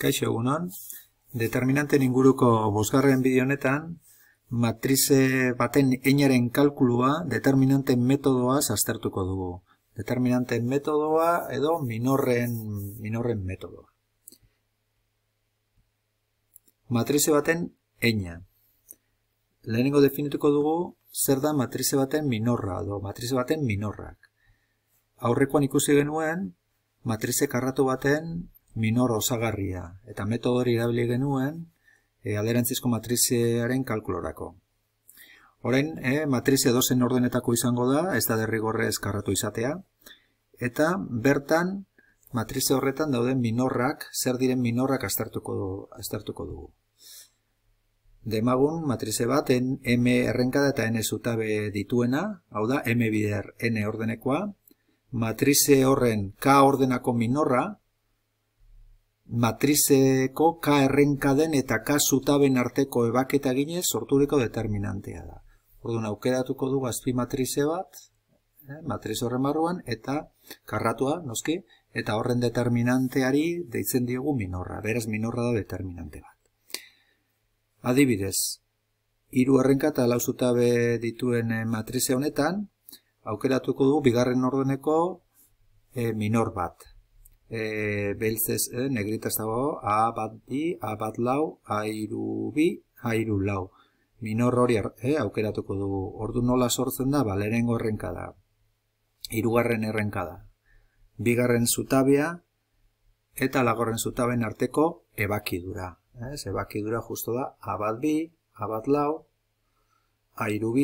Kaixo egunon, determinanten inguruko bosgarren bideo honetan, matrize baten einaren kalkulua determinanten metodoa aztertuko dugu. Determinanten metodoa edo minorren, minorren metodoa. Matrize baten eina. Lehenengo definituko dugu zer da matrize baten minorra edo matrize baten minorrak. Aurrekoan ikusi genuen, matrize karratu baten minor osagarria, eta hori irabili genuen e, alderantzizko matrizearen kalkulorako. Oren, e, eh, matrizea ordenetako izango da, ez da derrigorre eskarratu izatea, eta bertan, matrize horretan dauden minorrak, zer diren minorrak astartuko, astartuko dugu. Demagun, matrize bat, M errenkada eta N zutabe dituena, hau da, M bider N ordenekoa, matrize horren K ordenako minorra, matrizeko k errenka den eta k zutaben arteko ebaketa ginez sorturiko determinantea da. Orduan aukeratuko dugu azpi matrize bat, eh, matriz horren barruan eta karratua, noski, eta horren determinanteari deitzen diogu minorra. Beraz minorra da determinante bat. Adibidez, hiru errenka ta lau zutabe dituen eh, matrize honetan aukeratuko dugu bigarren ordeneko eh, minor bat, e, beltzez e, negritaz dago A bat bi, A bat lau, A iru A iru lau. Minor hori e, aukeratuko dugu. Ordu nola sortzen da, baleren gorrenka da. Irugarren errenka da. Bigarren zutabea eta lagorren zutabeen arteko ebakidura. E, ez, ebakidura justo da A bat bi, A bat lau, A iru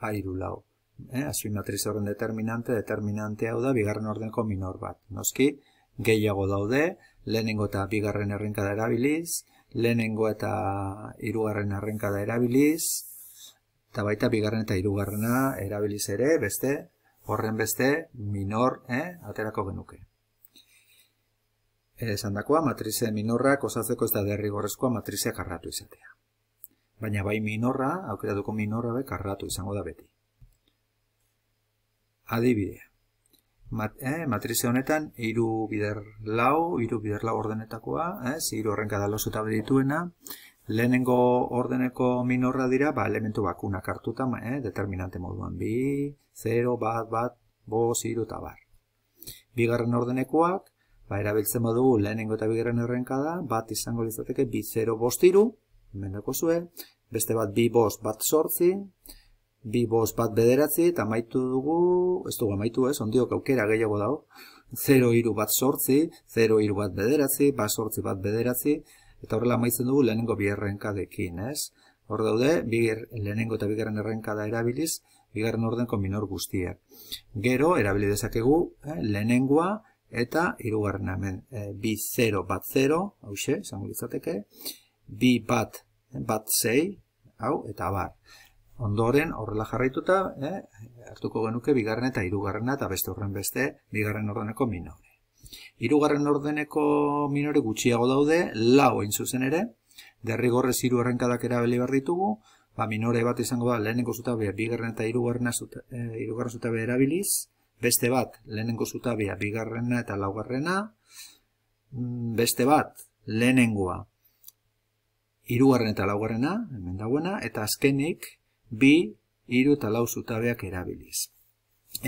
A iru lau eh, matriz horren determinante, determinante hau da, bigarren ordenko minor bat. Noski, gehiago daude, lehenengo eta bigarren errenkada erabiliz, lehenengo eta hirugarren errenkada erabiliz, eta baita bigarren eta hirugarrena erabiliz ere, beste, horren beste, minor, eh, aterako genuke. Eh, Esan dakoa, matrize minorrak osatzeko ez da derrigorrezkoa matrizea karratu izatea. Baina bai minorra, duko minorra be, karratu izango da beti. Adibide, Mat, eh, matrize honetan, iru bider lau, iru bider lau ordenetakoa, ez, eh, iru horrenka da losu dituena, lehenengo ordeneko minorra dira, ba, elementu bakuna hartuta, eh, determinante moduan, bi, 0, bat, bat, boz, iru eta bar. Bigarren ordenekoak, ba, erabiltzen badugu lehenengo eta bigarren errenka da, bat izango litzateke, bi, 0, bost, iru, mendeko zuen, beste bat, bi, bost, bat, sortzi, bi boz bat bederatzi eta amaitu dugu, ez dugu amaitu ez, ondiok aukera gehiago dago, zero iru bat sortzi, zero iru bat bederatzi, bat sortzi bat bederatzi, eta horrela amaitzen dugu lehenengo bi errenka dekin, ez? Hor daude, bi er, lehenengo eta bigarren garen erabiliz, bigarren ordenko minor guztiak. Gero, erabili dezakegu, eh, lehenengoa, Eta, irugarren hemen, eh, bi zero bat zero, hau xe, zangulitzateke, bi bat bat sei, hau, eta bar ondoren horrela jarraituta, eh, hartuko genuke bigarren eta hirugarren eta beste horren beste bigarren ordeneko minore. Hirugarren ordeneko minore gutxiago daude, lau hain zuzen ere, derrigorrez hiru errenkadak erabili behar ditugu, ba minore bat izango da lehenengo zutabea bigarren eta hirugarren zuta, eh, hirugarren zutabe erabiliz, beste bat lehenengo zutabea bigarrena eta laugarrena, mm, beste bat lehenengoa hirugarren eta laugarrena, hemen dagoena eta azkenik bi, iru eta lau zutabeak erabiliz.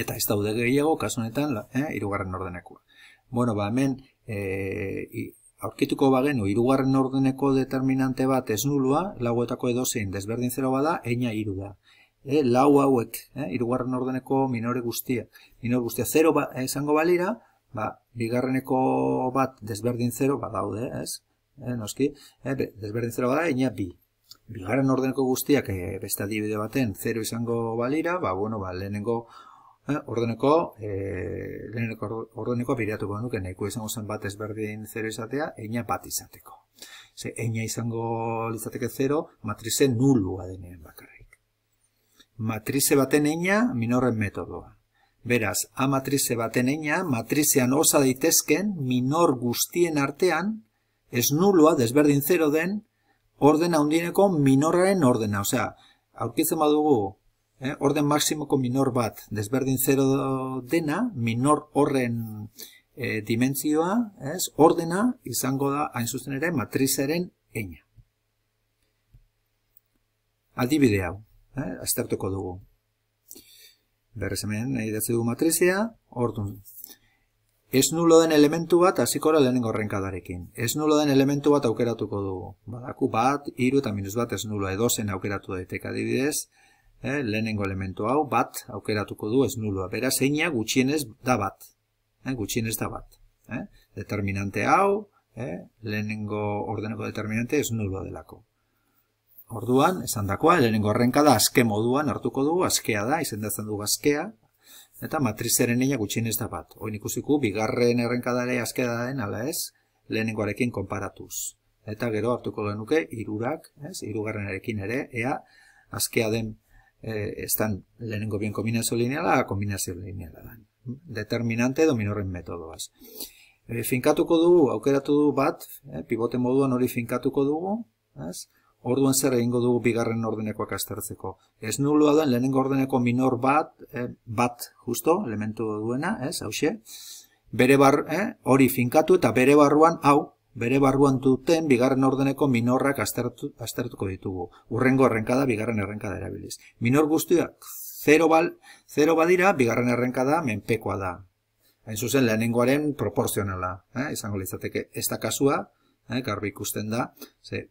Eta ez daude gehiago, kasunetan, eh, irugarren ordeneko. Bueno, ba, hemen, e, aurkituko bagenu, irugarren ordeneko determinante bat ez nulua, lauetako edozein desberdin zero bada, eina iru da. E, lau hauek, eh, irugarren ordeneko minore guztia. Minore guztia, zero ba, esango balira, ba, bigarreneko bat desberdin zero badaude, ez? E, noski, e, desberdin zero bada, eina bi. Bigaran ordeneko guztiak e, beste adibide baten 0 izango balira, ba, bueno, ba, lehenengo eh, ordeneko eh, lehenengo ordeneko abiriatuko nuke nahiko izango zen bat ezberdin 0 izatea, eina bat izateko. Ze, eina izango litzateke 0, matrize nulua denean bakarrik. Matrize baten eina, minorren metodoa. Beraz, A matrize baten eina, matrizean osa daitezken minor guztien artean, ez nulua, desberdin 0 den, ordena hundieneko minorraren ordena. Osea, aurkitzen badugu, eh, orden maksimoko minor bat, desberdin zero dena, minor horren eh, dimentsioa, ez, ordena izango da, hain zuzen ere, matrizaren eina. Adibide hau, eh, aztertuko dugu. Berrezemen, nahi dut matrizea, matrizia, orduan. Ez nulo den elementu bat azikora lehenengo renkadarekin. Ez nulo den elementu bat aukeratuko dugu. Badaku bat, iru eta minus bat ez nulo edozen aukeratu daiteka adibidez, eh, lehenengo elementu hau bat aukeratuko du ez nuloa. Bera zeina gutxienez da bat. Eh, gutxienez da bat. Eh? Determinante hau, eh, lehenengo ordeneko determinante ez nuloa delako. Orduan, esan dakoa, lehenengo renkada azke moduan hartuko dugu, azkea da, izendatzen dugu azkea, eta matrizaren eia gutxinez da bat. Oin ikusiku, bigarren errenkadarei azkeda den, ala ez, lehenengoarekin konparatuz. Eta gero hartuko genuke, irurak, ez, irugarren erekin ere, ea, azkea den, eh, ez den lehenengo bien kombinazio lineala, kombinazio lineala den. Determinante edo minorren metodoaz. Eh, finkatuko dugu, aukeratu dugu bat, eh, pivote moduan hori finkatuko dugu, ez, orduan zer egingo dugu bigarren ordenekoak astertzeko. Ez nuloa da lehenengo ordeneko minor bat, eh, bat justo, elementu duena, ez, hauxe bere bar, eh, hori finkatu eta bere barruan, hau, bere barruan duten bigarren ordeneko minorrak astertuko ditugu. Urrengo errenkada, bigarren errenkada erabiliz. Minor guztiak, 0 bal, 0 badira, bigarren errenkada menpekoa da. Hain zuzen lehenengoaren proporzionala, eh, izango litzateke. Ez da kasua, eh, garbi ikusten da, ze,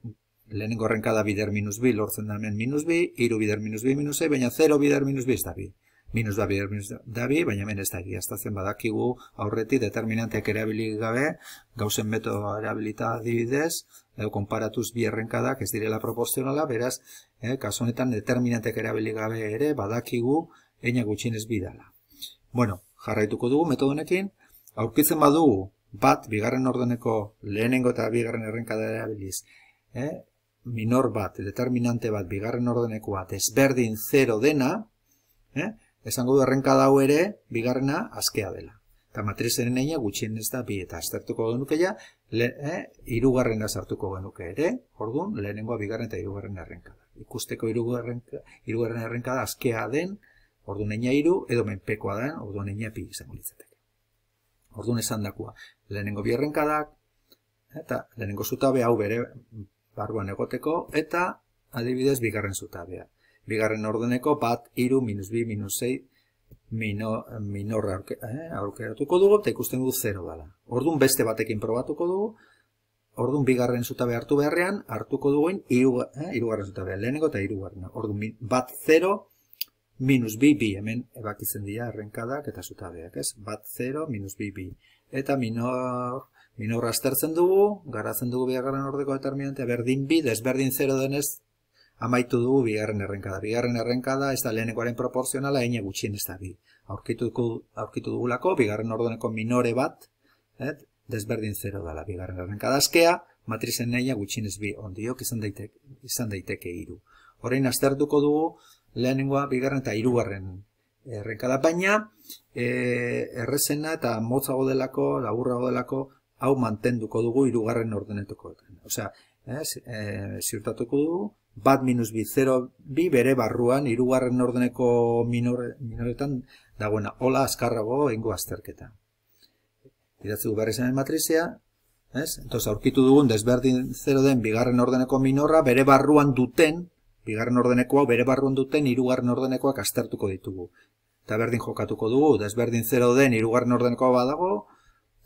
lehenengo horrenka da bider minus bi, lortzen da hemen minus bi, iru bider minus bi minus e, baina 0 bider minus bi ez da bi. Minus da bider minus da bi, baina hemen ez da zen badakigu aurreti determinanteak erabili gabe, gauzen metodoa erabilita adibidez, edo konparatuz bi errenka da, ez direla proporzionala, beraz, eh, kasonetan determinanteak erabili gabe ere badakigu, eina gutxinez bi dala. Bueno, jarraituko dugu metodonekin, aurkitzen badugu, bat, bigarren ordeneko lehenengo eta bigarren errenka da erabiliz, eh? minor bat, determinante bat, bigarren ordeneko bat, ezberdin 0 dena, eh? esango du errenka dau ere, bigarrena azkea dela. Eta matrizen eina gutxien ez da bi, eta aztertuko genuke ja, le, eh? irugarren da zartuko genuke ere, orduan, lehenengoa bigarren eta irugarren errenka da. Ikusteko irugarren, irugarren errenka da azkea den, orduan eina iru, edo menpekoa den, orduan eina pi izan Orduan esan dakua, lehenengo bi errenka da, eta lehenengo zutabe hau bere barruan egoteko, eta adibidez bigarren zutabea. Bigarren ordeneko bat iru minus bi minus zei minorra aurkeratuko eh, dugu, eta ikusten dugu zero dala. Orduan beste batekin probatuko dugu, orduan bigarren zutabea hartu beharrean, hartuko duguin eh, irugarren zutabea, lehenengo eta irugarren. Orduan bat zero, minus bi bi, hemen ebakitzen dira errenkadak eta zutabeak, ez? Bat zero, minus bi bi, eta minor Minorra astertzen dugu, garatzen dugu bigarren ordeko determinantea, berdin bi, desberdin zero denez, amaitu dugu bigarren errenkada. Bigarren errenkada ez da lehenekoaren proporzionala, eina gutxienez ez da bi. Aurkituko, aurkitu dugulako, bigarren ordeneko minore bat, et, desberdin zero dela. Bigarren errenkada azkea, matrizen neia gutxienez ez bi, ondiok izan daiteke, izan daiteke iru. Horein aztertuko dugu, lehenengoa, bigarren eta irugarren errenkada baina, eh, errezena eta motzago delako, laburrago delako, hau mantenduko dugu irugarren ordenetuko. Osea, ez, eh, ziurtatuko dugu, bat minus bi, zero bi bere barruan irugarren ordeneko minoretan dagoena, hola azkarrago ingo azterketa. Idatzi du berri zen matrizia, aurkitu dugun desberdin zero den bigarren ordeneko minorra bere barruan duten, bigarren ordenekoa, bere barruan duten irugarren ordenekoak aztertuko ditugu. Eta berdin jokatuko dugu, desberdin zero den irugarren ordenekoa badago,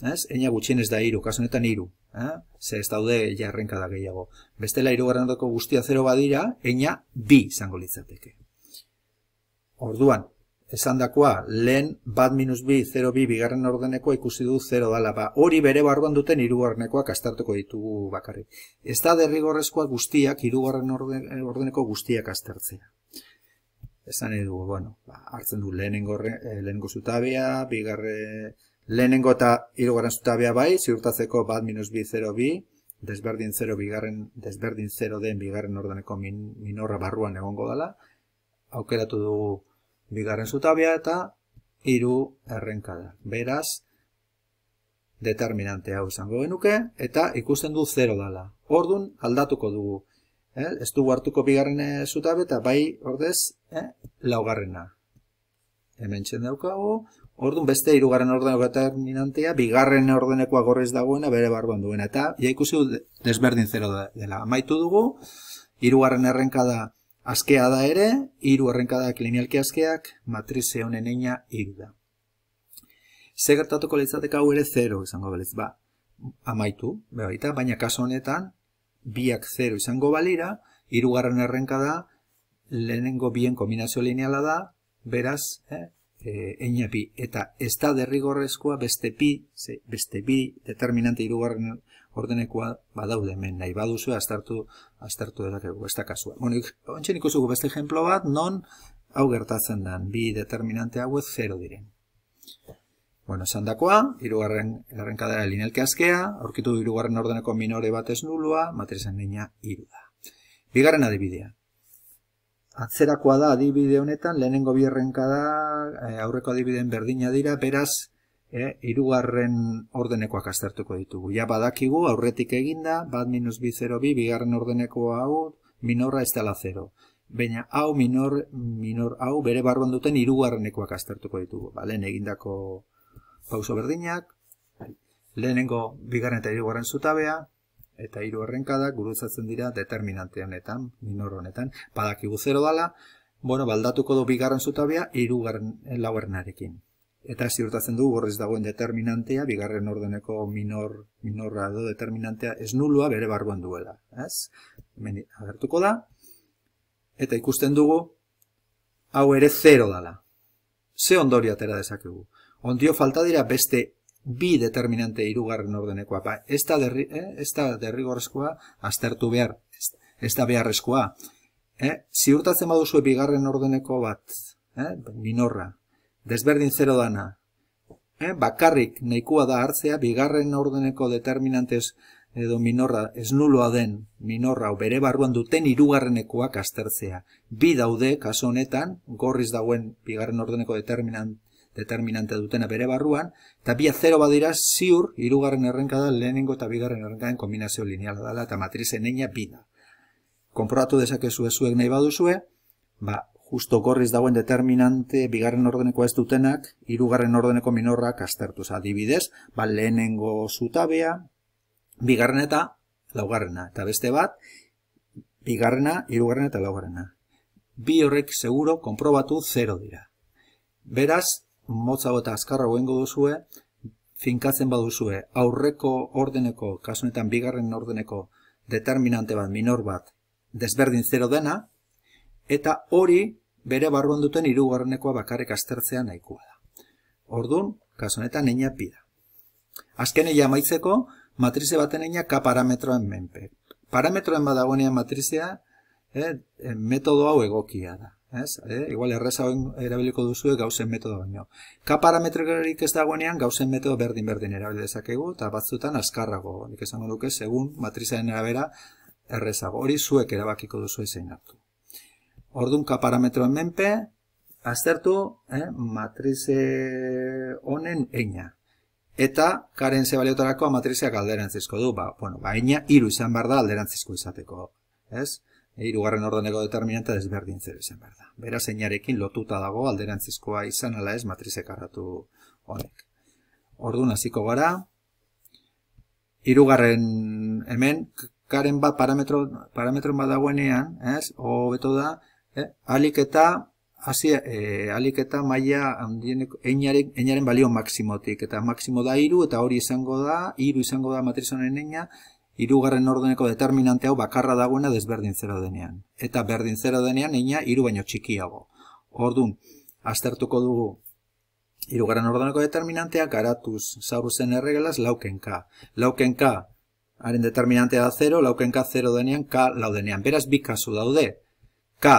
ez? Eina gutxienez da hiru, kasunetan honetan hiru, eh? Ze ez daude jarrenka da gehiago. Bestela hirugarren guztia 0 badira, eina bi izango litzateke. Orduan, esandakoa lehen bat minus bi, zero bi, bigarren ordeneko ikusi du 0 dala, ba, hori bere barruan duten irugarrenekoak kastartuko ditugu bakarrik. Ez da derrigorrezkoa guztiak, irugarren ordeneko guztiak astertzea. Esan edo, bueno, ba, hartzen du lehenengo, eh, lehenengo zutabea, bigarre, Lehenengo eta irugaren zutabea bai, ziurtatzeko bat minus bi zero bi, desberdin zero bigarren, desberdin zero den bigarren ordeneko min, minorra barruan egongo dela, aukeratu dugu bigarren zutabea eta iru errenkada. Beraz, determinante hau izango genuke, eta ikusten du zero dala. Ordun aldatuko dugu. Eh? Ez hartuko bigarren eh, zutabe, eta bai, ordez, eh? laugarrena. Hemen txendeukago, Orduan beste hirugarren ordeneko determinantea, bigarren ordeneko agorrez dagoena bere barruan duena. Eta, ja ikusi du desberdin 0 dela. Amaitu dugu, hirugarren errenka da askea da ere, hiru errenka da askeak, matrize honen eina hiru da. Zegertatuko leitzatek hau ere 0, izango balitz. Ba, amaitu, bebaita, baina kaso honetan, biak 0 izango balira, hirugarren errenka da, lehenengo bien kombinazio lineala da, beraz, eh? e, eh, pi Eta ez da derrigorrezkoa beste pi, ze, beste bi determinante irugarren ordenekoa badaude hemen nahi baduzu aztertu astartu ez da kasua. Bueno, ontsen ikusugu beste ejemplo bat non hau gertatzen den bi determinante hauek zero diren. Bueno, esan dakoa, irugarren errenkadera linelke azkea, aurkitu irugarren ordeneko minore batez ez nulua, matrizen nina iruda. da. Bigarren adibidea, atzerakoa da adibide honetan, lehenengo bierrenka da, eh, aurreko adibideen berdina dira, beraz, e, eh, irugarren ordenekoak aztertuko ditugu. Ja badakigu, aurretik eginda, bat minus bi zero bi, bigarren ordeneko hau, minorra ez dela zero. Baina, hau minor, minor hau, bere barruan duten irugarrenekoak aztertuko ditugu. Ba, lehen egindako pauso berdinak, lehenengo bigarren eta irugarren zutabea, eta hiru errenkada, gurutzatzen dira determinante honetan, minor honetan. Badakigu zero dala, bueno, baldatuko do bigarren zutabea hirugarren eh, lauernarekin. Eta ziurtatzen dugu gorriz dagoen determinantea, bigarren ordeneko minor, minorra edo determinantea ez nulua bere barruan duela. Ez? Hemen agertuko da. Eta ikusten dugu, hau ere zero dala. Ze ondori atera dezakegu. Ondio falta dira beste bi determinante irugarren ordenekoa. Ba, ez da, derri, eh? ez da derrigorrezkoa, aztertu behar, ez da beharrezkoa. Eh? Ziurtatzen baduzu bigarren ordeneko bat, eh? minorra, desberdin zero dana, eh? bakarrik nahikoa da hartzea, bigarren ordeneko determinantez edo minorra, ez nuloa den minorra, bere barruan duten irugarrenekoak aztertzea. Bi daude, kaso honetan, gorriz dagoen bigarren ordeneko determinante, determinante dutena bere barruan, eta bia 0 badira ziur, irugarren errenka da, lehenengo eta bigarren errenkaen kombinazio lineala dela, eta matrizen eina bina. Konprobatu dezakezue zuek nahi baduzue, ba, justo gorriz dagoen determinante bigarren ordeneko ez dutenak, irugarren ordeneko minorrak astertu. Osa, dibidez, ba, lehenengo zutabea, bigarren eta laugarrena. Eta beste bat, bigarrena, irugarren eta laugarrena. Bi horrek seguro, komprobatu 0 dira. Beraz, motza eta azkarra goengo duzue, finkatzen baduzue, aurreko ordeneko, kasunetan bigarren ordeneko determinante bat, minor bat, desberdin zero dena, eta hori bere barruan duten irugarrenekoa bakarrik aztertzea nahikoa da. Orduan, kasunetan neina pida. Azken egin amaitzeko, matrize baten neina ka parametroen menpe. Parametroen badagoenean matrizea, eh, metodo hau egokia da. Ez? E, igual errezago erabiliko duzu gauzen metodo baino. K parametrikarik ez dagoenean gauzen metodo berdin-berdin erabili dezakegu eta batzutan azkarrago. Nik esango duke, segun matrizaren erabera errezago. Hori zuek erabakiko duzu zein hartu. Ordun K parametroen menpe, aztertu eh, matrize honen eina. Eta karen zebaliotarako matrizeak alderantzizko du. Ba, bueno, ba, eina iru izan bar da alderantzizko izateko. Ez? irugarren ordeneko determinanta desberdin zer esan berda. da. Bera lotuta dago alderantzizkoa izan ala ez matrizek karratu honek. Ordu naziko gara, irugarren hemen, karen bat parametro, parametro bat dagoenean, ez, o beto da, eh? alik eta, eh, aliketa maila maia, einaren balio maksimotik, eta maksimo da iru, eta hori izango da, iru izango da matrizonen eina, hirugarren ordeneko determinante hau bakarra dagoena desberdin zero denean. Eta berdin zero denean ina hiru baino txikiago. Ordun aztertuko dugu hirugarren ordeneko determinantea garatuz zauru zen erregelaz Lauken K, haren determinantea da 0, K 0 denean, k laudenean. Beraz, bi daude. K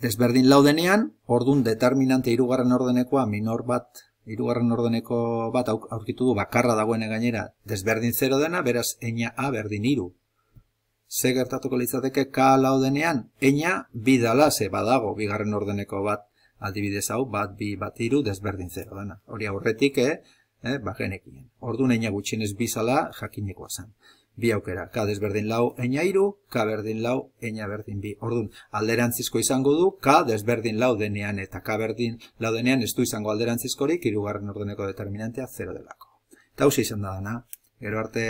desberdin laudenean, denean, ordun determinante hirugarren ordenekoa minor bat irugarren ordeneko bat aurkitu du bakarra dagoen gainera desberdin zero dena, beraz, eina A berdin iru. Ze gertatuko litzateke K denean, eina bidala ze badago, bigarren ordeneko bat adibidez hau, bat bi bat iru desberdin zero dena. Hori aurretik, eh? Eh, ba, genekin. Ordu neina gutxinez bizala jakinekoa zen bi aukera. K desberdin lau eina iru, K berdin lau eina berdin bi. Orduan, alderantzizko izango du, K desberdin lau denean eta K berdin lau denean ez du izango alderantzizkorik, irugarren ordeneko determinantea 0 delako. Eta hausia izan da dana, gero arte...